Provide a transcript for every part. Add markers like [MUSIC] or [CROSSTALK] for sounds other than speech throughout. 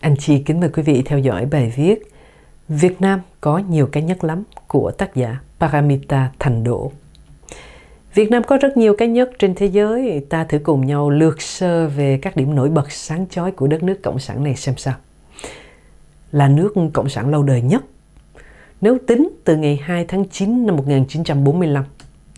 Anh Chi kính mời quý vị theo dõi bài viết Việt Nam có nhiều cái nhất lắm của tác giả Paramita Thành Đỗ. Việt Nam có rất nhiều cái nhất trên thế giới, ta thử cùng nhau lược sơ về các điểm nổi bật sáng chói của đất nước cộng sản này xem sao. Là nước cộng sản lâu đời nhất nếu tính từ ngày 2 tháng 9 năm 1945,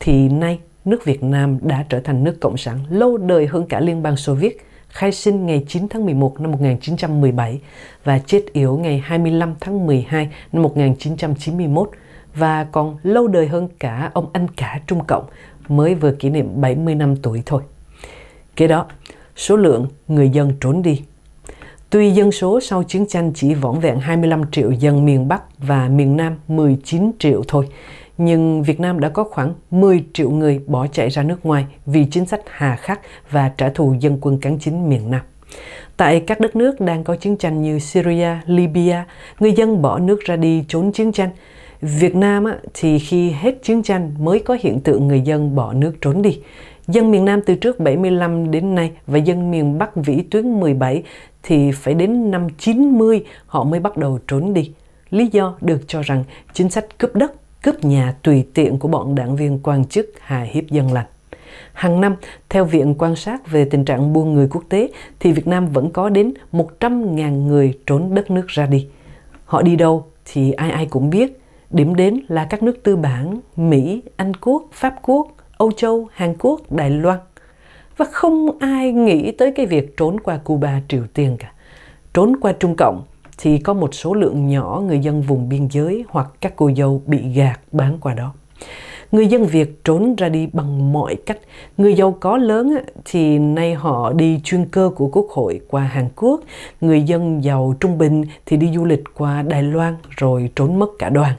thì nay nước Việt Nam đã trở thành nước Cộng sản lâu đời hơn cả Liên bang Xô Viết, khai sinh ngày 9 tháng 11 năm 1917 và chết yếu ngày 25 tháng 12 năm 1991 và còn lâu đời hơn cả ông anh cả Trung Cộng mới vừa kỷ niệm 70 năm tuổi thôi. Kế đó, số lượng người dân trốn đi Tuy dân số sau chiến tranh chỉ vỏn vẹn 25 triệu dân miền Bắc và miền Nam 19 triệu thôi, nhưng Việt Nam đã có khoảng 10 triệu người bỏ chạy ra nước ngoài vì chính sách hà khắc và trả thù dân quân cán chính miền Nam. Tại các đất nước đang có chiến tranh như Syria, Libya, người dân bỏ nước ra đi trốn chiến tranh. Việt Nam thì khi hết chiến tranh mới có hiện tượng người dân bỏ nước trốn đi. Dân miền Nam từ trước 75 đến nay và dân miền Bắc vĩ tuyến 17 thì phải đến năm 90 họ mới bắt đầu trốn đi. Lý do được cho rằng chính sách cướp đất, cướp nhà tùy tiện của bọn đảng viên quan chức hà hiếp dân lành. Hàng năm, theo Viện Quan sát về tình trạng buôn người quốc tế, thì Việt Nam vẫn có đến 100.000 người trốn đất nước ra đi. Họ đi đâu thì ai ai cũng biết. Điểm đến là các nước tư bản, Mỹ, Anh Quốc, Pháp Quốc, Âu Châu, Hàn Quốc, Đài Loan – và không ai nghĩ tới cái việc trốn qua Cuba, Triều Tiên cả. Trốn qua Trung Cộng thì có một số lượng nhỏ người dân vùng biên giới hoặc các cô dâu bị gạt bán qua đó. Người dân Việt trốn ra đi bằng mọi cách. Người giàu có lớn thì nay họ đi chuyên cơ của Quốc hội qua Hàn Quốc. Người dân giàu trung bình thì đi du lịch qua Đài Loan rồi trốn mất cả đoàn.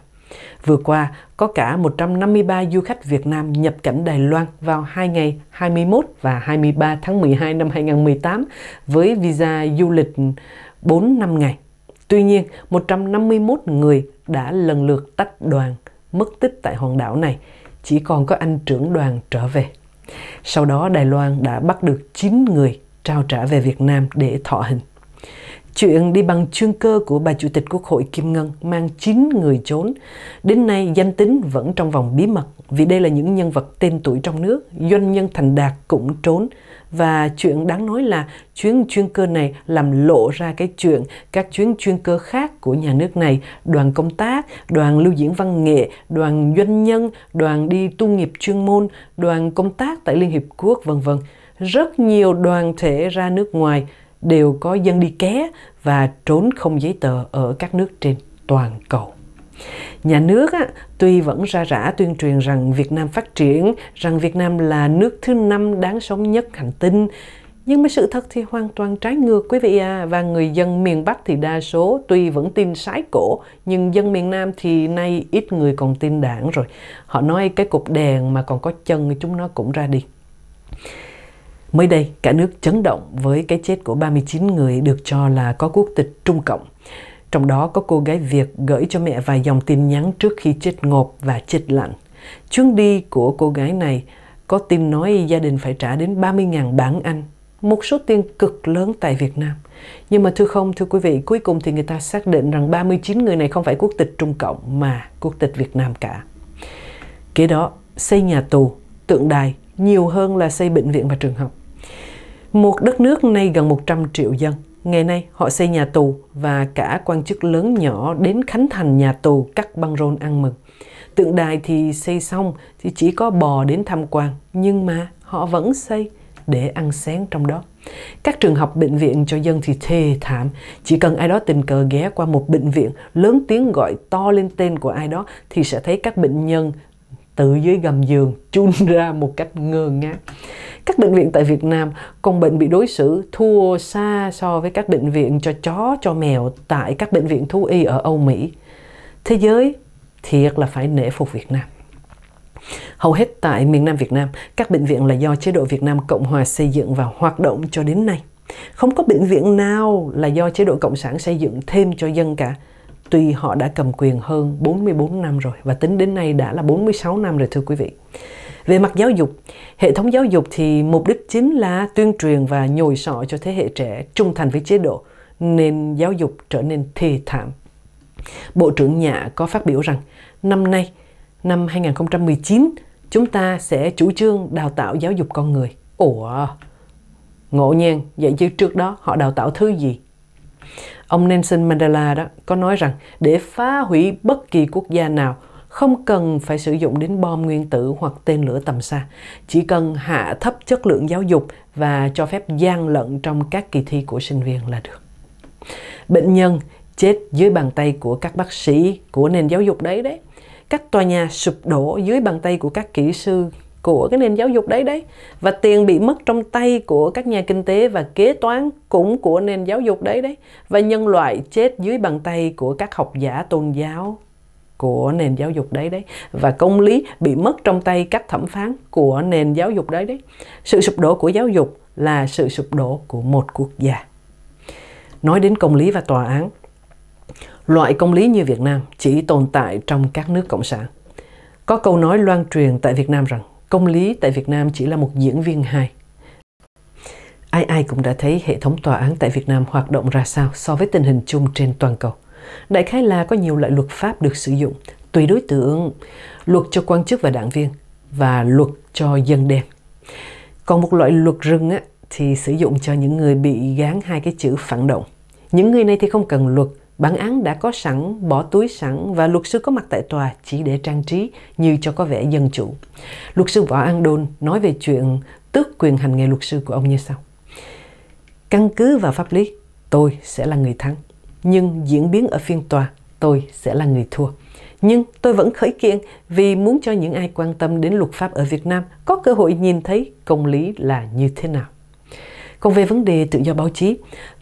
Vừa qua, có cả 153 du khách Việt Nam nhập cảnh Đài Loan vào hai ngày 21 và 23 tháng 12 năm 2018 với visa du lịch 4 năm ngày. Tuy nhiên, 151 người đã lần lượt tách đoàn mất tích tại hòn đảo này, chỉ còn có anh trưởng đoàn trở về. Sau đó Đài Loan đã bắt được 9 người trao trả về Việt Nam để thọ hình. Chuyện đi bằng chương cơ của bà Chủ tịch Quốc hội Kim Ngân mang 9 người trốn. Đến nay danh tính vẫn trong vòng bí mật vì đây là những nhân vật tên tuổi trong nước, doanh nhân thành đạt cũng trốn. Và chuyện đáng nói là chuyến chuyên cơ này làm lộ ra cái chuyện các chuyến chuyên cơ khác của nhà nước này, đoàn công tác, đoàn lưu diễn văn nghệ, đoàn doanh nhân, đoàn đi tu nghiệp chuyên môn, đoàn công tác tại Liên Hiệp Quốc vân vân. Rất nhiều đoàn thể ra nước ngoài đều có dân đi ké và trốn không giấy tờ ở các nước trên toàn cầu. Nhà nước á, tuy vẫn ra rã tuyên truyền rằng Việt Nam phát triển, rằng Việt Nam là nước thứ năm đáng sống nhất hành tinh, nhưng với sự thật thì hoàn toàn trái ngược quý vị à Và người dân miền Bắc thì đa số tuy vẫn tin sái cổ Nhưng dân miền Nam thì nay ít người còn tin đảng rồi Họ nói cái cục đèn mà còn có chân chúng nó cũng ra đi Mới đây, cả nước chấn động với cái chết của 39 người được cho là có quốc tịch Trung Cộng. Trong đó có cô gái Việt gửi cho mẹ vài dòng tin nhắn trước khi chết ngộp và chết lạnh. Chuyến đi của cô gái này có tin nói gia đình phải trả đến 30.000 bảng Anh, một số tiền cực lớn tại Việt Nam. Nhưng mà thưa không, thưa quý vị, cuối cùng thì người ta xác định rằng 39 người này không phải quốc tịch Trung Cộng mà quốc tịch Việt Nam cả. Kế đó, xây nhà tù, tượng đài nhiều hơn là xây bệnh viện và trường học. Một đất nước nay gần 100 triệu dân. Ngày nay, họ xây nhà tù và cả quan chức lớn nhỏ đến khánh thành nhà tù cắt băng rôn ăn mừng. Tượng đài thì xây xong thì chỉ có bò đến tham quan, nhưng mà họ vẫn xây để ăn sáng trong đó. Các trường học bệnh viện cho dân thì thê thảm, chỉ cần ai đó tình cờ ghé qua một bệnh viện lớn tiếng gọi to lên tên của ai đó thì sẽ thấy các bệnh nhân từ dưới gầm giường chun [LAUGHS] ra một cách ngơ ngác. Các bệnh viện tại Việt Nam còn bệnh bị đối xử thua xa so với các bệnh viện cho chó, cho mèo tại các bệnh viện thú y ở Âu Mỹ. Thế giới thiệt là phải nể phục Việt Nam. Hầu hết tại miền Nam Việt Nam, các bệnh viện là do chế độ Việt Nam Cộng Hòa xây dựng và hoạt động cho đến nay. Không có bệnh viện nào là do chế độ Cộng sản xây dựng thêm cho dân cả. Tuy họ đã cầm quyền hơn 44 năm rồi và tính đến nay đã là 46 năm rồi thưa quý vị. Về mặt giáo dục, hệ thống giáo dục thì mục đích chính là tuyên truyền và nhồi sọ cho thế hệ trẻ trung thành với chế độ, nên giáo dục trở nên thê thảm. Bộ trưởng Nhạ có phát biểu rằng năm nay, năm 2019, chúng ta sẽ chủ trương đào tạo giáo dục con người. Ủa, ngộ nhiên vậy chứ trước đó họ đào tạo thứ gì? Ông Nelson Mandela đó có nói rằng để phá hủy bất kỳ quốc gia nào không cần phải sử dụng đến bom nguyên tử hoặc tên lửa tầm xa, chỉ cần hạ thấp chất lượng giáo dục và cho phép gian lận trong các kỳ thi của sinh viên là được. Bệnh nhân chết dưới bàn tay của các bác sĩ của nền giáo dục đấy đấy. Các tòa nhà sụp đổ dưới bàn tay của các kỹ sư của cái nền giáo dục đấy đấy và tiền bị mất trong tay của các nhà kinh tế và kế toán cũng của nền giáo dục đấy đấy và nhân loại chết dưới bàn tay của các học giả tôn giáo của nền giáo dục đấy đấy và công lý bị mất trong tay các thẩm phán của nền giáo dục đấy đấy sự sụp đổ của giáo dục là sự sụp đổ của một quốc gia nói đến công lý và tòa án loại công lý như việt nam chỉ tồn tại trong các nước cộng sản có câu nói loan truyền tại việt nam rằng công lý tại Việt Nam chỉ là một diễn viên hài. Ai ai cũng đã thấy hệ thống tòa án tại Việt Nam hoạt động ra sao so với tình hình chung trên toàn cầu. Đại khái là có nhiều loại luật pháp được sử dụng, tùy đối tượng, luật cho quan chức và đảng viên và luật cho dân đen. Còn một loại luật rừng á, thì sử dụng cho những người bị gán hai cái chữ phản động. Những người này thì không cần luật Bản án đã có sẵn, bỏ túi sẵn và luật sư có mặt tại tòa chỉ để trang trí như cho có vẻ dân chủ. Luật sư Võ An Đôn nói về chuyện tước quyền hành nghề luật sư của ông như sau. Căn cứ vào pháp lý, tôi sẽ là người thắng. Nhưng diễn biến ở phiên tòa, tôi sẽ là người thua. Nhưng tôi vẫn khởi kiện vì muốn cho những ai quan tâm đến luật pháp ở Việt Nam có cơ hội nhìn thấy công lý là như thế nào. Còn về vấn đề tự do báo chí,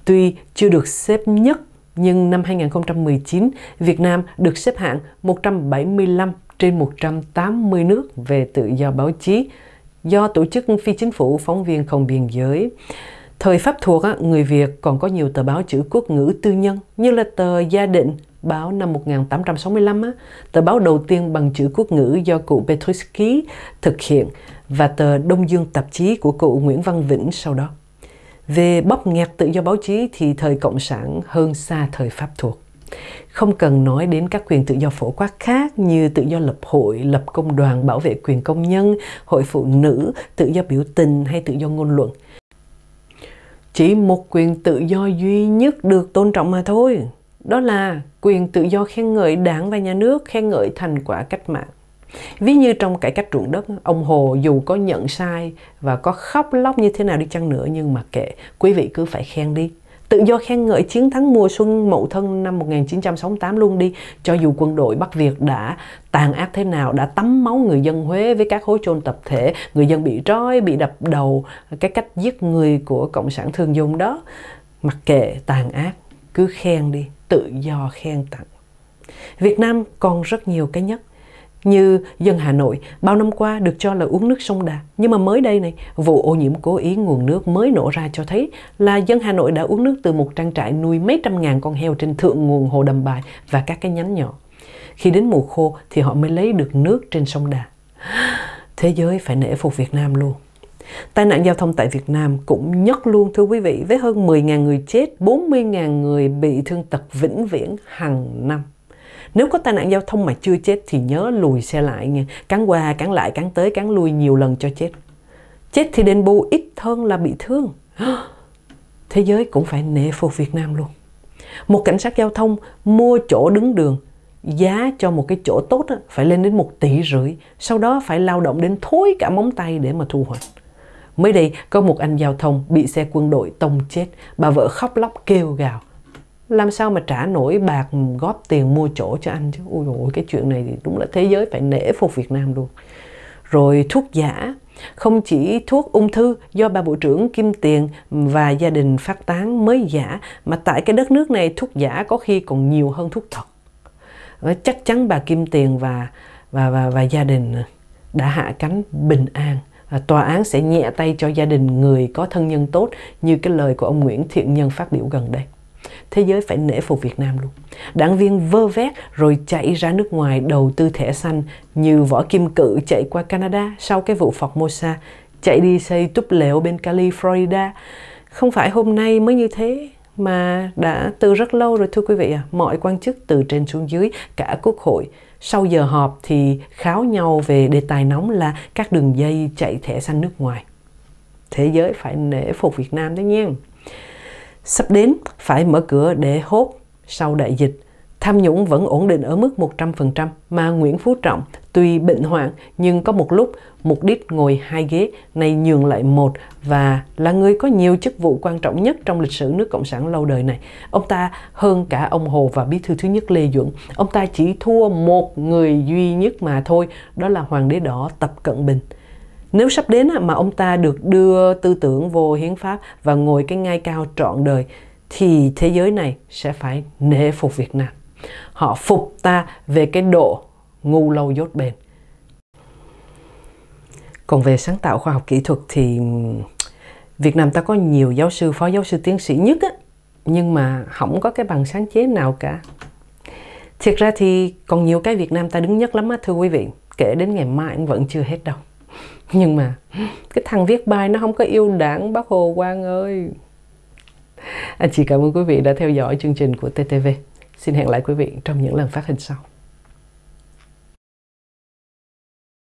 tuy chưa được xếp nhất nhưng năm 2019, Việt Nam được xếp hạng 175 trên 180 nước về tự do báo chí do tổ chức phi chính phủ phóng viên không biên giới. Thời Pháp thuộc, người Việt còn có nhiều tờ báo chữ quốc ngữ tư nhân như là tờ Gia Định, báo năm 1865, tờ báo đầu tiên bằng chữ quốc ngữ do cụ Petruski thực hiện và tờ Đông Dương tạp chí của cụ Nguyễn Văn Vĩnh sau đó. Về bóp nghẹt tự do báo chí thì thời Cộng sản hơn xa thời Pháp thuộc. Không cần nói đến các quyền tự do phổ quát khác như tự do lập hội, lập công đoàn, bảo vệ quyền công nhân, hội phụ nữ, tự do biểu tình hay tự do ngôn luận. Chỉ một quyền tự do duy nhất được tôn trọng mà thôi. Đó là quyền tự do khen ngợi đảng và nhà nước, khen ngợi thành quả cách mạng ví như trong cải cách ruộng đất ông hồ dù có nhận sai và có khóc lóc như thế nào đi chăng nữa nhưng mà kệ quý vị cứ phải khen đi tự do khen ngợi chiến thắng mùa xuân Mậu Thân năm 1968 luôn đi, cho dù quân đội Bắc Việt đã tàn ác thế nào, đã tắm máu người dân Huế với các hố chôn tập thể, người dân bị trói, bị đập đầu, cái cách giết người của Cộng sản thương dung đó, mặc kệ tàn ác, cứ khen đi, tự do khen tặng. Việt Nam còn rất nhiều cái nhất như dân Hà Nội bao năm qua được cho là uống nước sông Đà. Nhưng mà mới đây này, vụ ô nhiễm cố ý nguồn nước mới nổ ra cho thấy là dân Hà Nội đã uống nước từ một trang trại nuôi mấy trăm ngàn con heo trên thượng nguồn hồ Đầm Bài và các cái nhánh nhỏ. Khi đến mùa khô thì họ mới lấy được nước trên sông Đà. Thế giới phải nể phục Việt Nam luôn. Tai nạn giao thông tại Việt Nam cũng nhất luôn thưa quý vị với hơn 10.000 người chết, 40.000 người bị thương tật vĩnh viễn hàng năm nếu có tai nạn giao thông mà chưa chết thì nhớ lùi xe lại nha cắn qua cắn lại cắn tới cắn lui nhiều lần cho chết chết thì đền bù ít hơn là bị thương [GASPS] thế giới cũng phải nể phục Việt Nam luôn một cảnh sát giao thông mua chỗ đứng đường giá cho một cái chỗ tốt á, phải lên đến một tỷ rưỡi sau đó phải lao động đến thối cả móng tay để mà thu hoạch mới đây có một anh giao thông bị xe quân đội tông chết bà vợ khóc lóc kêu gào làm sao mà trả nổi bạc góp tiền mua chỗ cho anh chứ ui dồi cái chuyện này thì đúng là thế giới phải nể phục Việt Nam luôn rồi thuốc giả không chỉ thuốc ung thư do bà bộ trưởng Kim Tiền và gia đình phát tán mới giả mà tại cái đất nước này thuốc giả có khi còn nhiều hơn thuốc thật ờ, chắc chắn bà Kim Tiền và và và, và gia đình đã hạ cánh bình an à, tòa án sẽ nhẹ tay cho gia đình người có thân nhân tốt như cái lời của ông Nguyễn Thiện Nhân phát biểu gần đây thế giới phải nể phục Việt Nam luôn. Đảng viên vơ vét rồi chạy ra nước ngoài đầu tư thẻ xanh như võ kim cự chạy qua Canada sau cái vụ Formosa, chạy đi xây túp lều bên Cali, Florida. Không phải hôm nay mới như thế mà đã từ rất lâu rồi thưa quý vị à, mọi quan chức từ trên xuống dưới cả quốc hội sau giờ họp thì kháo nhau về đề tài nóng là các đường dây chạy thẻ xanh nước ngoài. Thế giới phải nể phục Việt Nam đấy nha sắp đến phải mở cửa để hốt sau đại dịch. Tham nhũng vẫn ổn định ở mức 100% mà Nguyễn Phú Trọng tuy bệnh hoạn nhưng có một lúc mục đích ngồi hai ghế này nhường lại một và là người có nhiều chức vụ quan trọng nhất trong lịch sử nước Cộng sản lâu đời này. Ông ta hơn cả ông Hồ và bí thư thứ nhất Lê Duẩn. Ông ta chỉ thua một người duy nhất mà thôi, đó là Hoàng đế đỏ Tập Cận Bình. Nếu sắp đến mà ông ta được đưa tư tưởng vô hiến pháp và ngồi cái ngai cao trọn đời thì thế giới này sẽ phải nể phục Việt Nam. Họ phục ta về cái độ ngu lâu dốt bền. Còn về sáng tạo khoa học kỹ thuật thì Việt Nam ta có nhiều giáo sư, phó giáo sư, tiến sĩ nhất á, nhưng mà không có cái bằng sáng chế nào cả. Thiệt ra thì còn nhiều cái Việt Nam ta đứng nhất lắm á thưa quý vị, kể đến ngày mai cũng vẫn chưa hết đâu nhưng mà cái thằng viết bài nó không có yêu đảng bác hồ quang ơi anh chị cảm ơn quý vị đã theo dõi chương trình của ttv xin hẹn lại quý vị trong những lần phát hình sau